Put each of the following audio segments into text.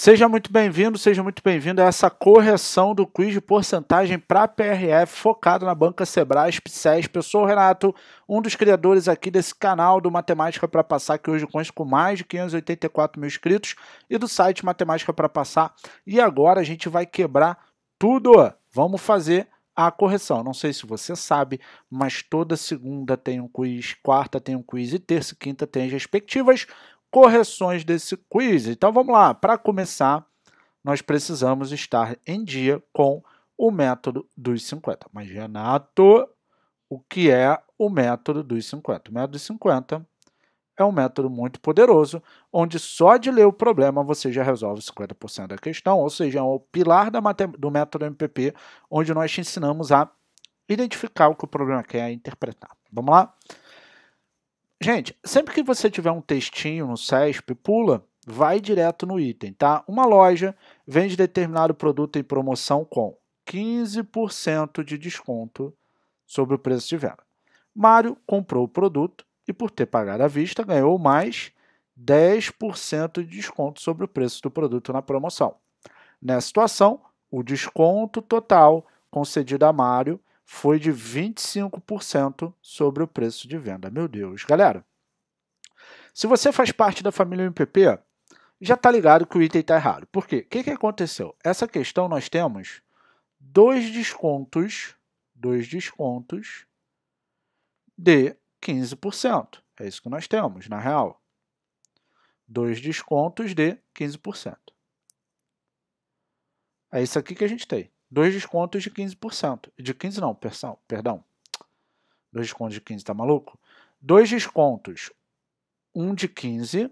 Seja muito bem-vindo, seja muito bem-vindo a essa correção do quiz de porcentagem para PRF focado na banca Sebrae, PSESP. Eu sou o Renato, um dos criadores aqui desse canal do Matemática para Passar, que hoje conheço com mais de 584 mil inscritos, e do site Matemática para Passar. E agora a gente vai quebrar tudo. Vamos fazer a correção. Não sei se você sabe, mas toda segunda tem um quiz, quarta tem um quiz e terça e quinta tem as respectivas correções desse quiz. Então vamos lá, para começar, nós precisamos estar em dia com o método dos 50. Mas Renato, o que é o método dos 50? O método dos 50 é um método muito poderoso, onde só de ler o problema você já resolve 50% da questão, ou seja, é o pilar do método MPP, onde nós te ensinamos a identificar o que o problema quer interpretar. Vamos lá? Gente, sempre que você tiver um textinho no SESP, pula, vai direto no item, tá? Uma loja vende determinado produto em promoção com 15% de desconto sobre o preço de venda. Mário comprou o produto e, por ter pagado à vista, ganhou mais 10% de desconto sobre o preço do produto na promoção. Nessa situação, o desconto total concedido a Mário foi de 25% sobre o preço de venda. Meu Deus, galera. Se você faz parte da família MPP, já está ligado que o item está errado. Por quê? O que, que aconteceu? Essa questão nós temos dois descontos, dois descontos de 15%. É isso que nós temos, na real. Dois descontos de 15%. É isso aqui que a gente tem dois descontos de 15%. De 15 não, perção, perdão. Dois descontos de 15, tá maluco? Dois descontos, um de 15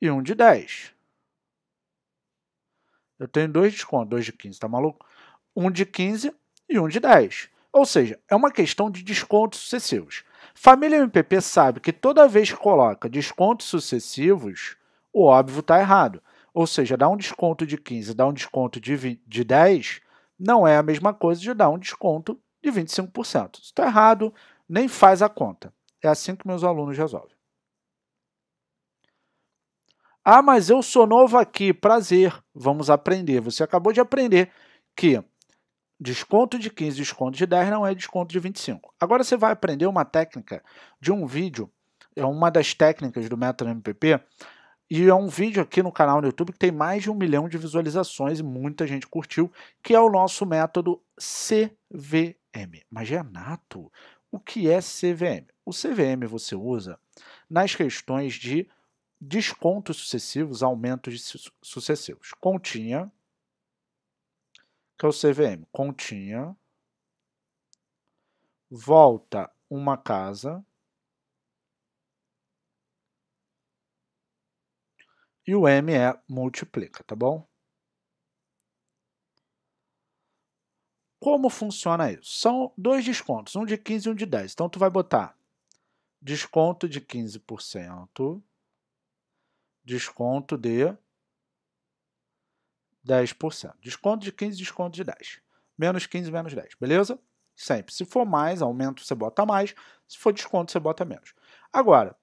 e um de 10. Eu tenho dois descontos, dois de 15, tá maluco? Um de 15 e um de 10. Ou seja, é uma questão de descontos sucessivos. Família MPP sabe que toda vez que coloca descontos sucessivos, o óbvio está errado. Ou seja, dar um desconto de 15, dar um desconto de, 20, de 10, não é a mesma coisa de dar um desconto de 25%. Se está errado, nem faz a conta. É assim que meus alunos resolvem. Ah, mas eu sou novo aqui. Prazer, vamos aprender. Você acabou de aprender que desconto de 15, desconto de 10 não é desconto de 25. Agora você vai aprender uma técnica de um vídeo, é uma das técnicas do método MPP, e é um vídeo aqui no canal no YouTube que tem mais de um milhão de visualizações e muita gente curtiu, que é o nosso método CVM. Mas, Renato, o que é CVM? O CVM você usa nas questões de descontos sucessivos, aumentos su sucessivos. Continha, que é o CVM. Continha, volta uma casa, e o M é multiplica, tá bom? Como funciona isso? São dois descontos, um de 15 e um de 10. Então, tu vai botar desconto de 15%, desconto de 10%. Desconto de 15, desconto de 10. Menos 15, menos 10, beleza? Sempre. Se for mais, aumento, você bota mais. Se for desconto, você bota menos. Agora,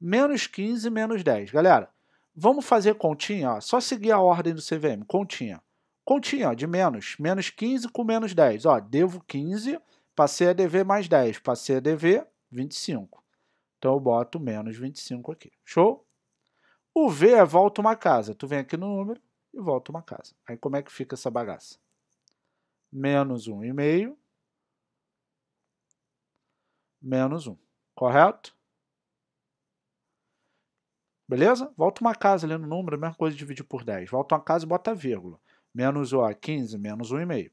menos 15, menos 10. Galera, Vamos fazer continha, ó. só seguir a ordem do CVM, continha. Continha, ó, de menos, menos 15 com menos 10. Ó, devo 15, passei a dever mais 10, passei a dever 25. Então eu boto menos 25 aqui, show? O V é volta uma casa, tu vem aqui no número e volta uma casa. Aí como é que fica essa bagaça? Menos 1,5, menos 1, correto? Beleza? Volta uma casa ali no número, a mesma coisa dividir por 10. Volta uma casa e bota vírgula. Menos ó, 15, menos 1,5.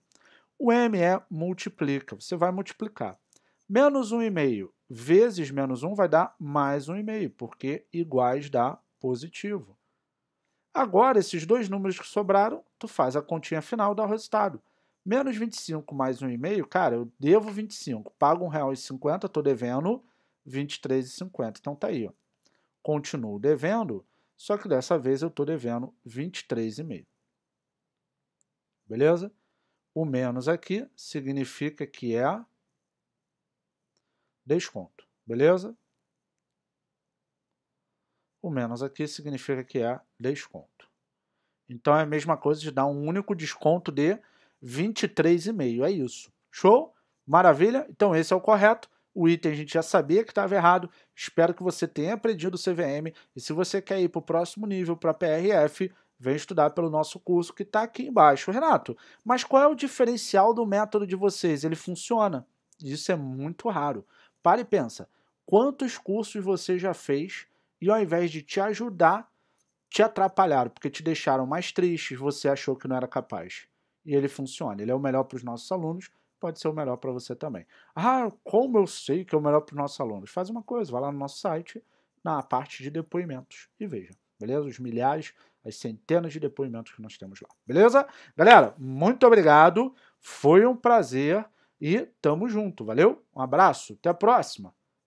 O M é multiplica, você vai multiplicar. Menos 1,5 vezes menos 1 vai dar mais 1,5, porque iguais dá positivo. Agora, esses dois números que sobraram, tu faz a continha final e dá o resultado. Menos 25 mais 1,5, cara, eu devo 25, pago R$1,50, estou devendo R$23,50. Então tá aí, ó continuo devendo, só que dessa vez eu estou devendo 23,5. Beleza? O menos aqui significa que é desconto, beleza? O menos aqui significa que é desconto. Então é a mesma coisa de dar um único desconto de 23,5, é isso. Show? Maravilha? Então esse é o correto. O item a gente já sabia que estava errado. Espero que você tenha aprendido o CVM. E se você quer ir para o próximo nível, para a PRF, vem estudar pelo nosso curso que está aqui embaixo. Renato, mas qual é o diferencial do método de vocês? Ele funciona? Isso é muito raro. Para e pensa. Quantos cursos você já fez e ao invés de te ajudar, te atrapalharam, porque te deixaram mais tristes, você achou que não era capaz. E ele funciona, ele é o melhor para os nossos alunos pode ser o melhor para você também. Ah, como eu sei que é o melhor para os nossos alunos? Faz uma coisa, vai lá no nosso site, na parte de depoimentos e veja, beleza? Os milhares, as centenas de depoimentos que nós temos lá, beleza? Galera, muito obrigado, foi um prazer e tamo junto, valeu? Um abraço, até a próxima!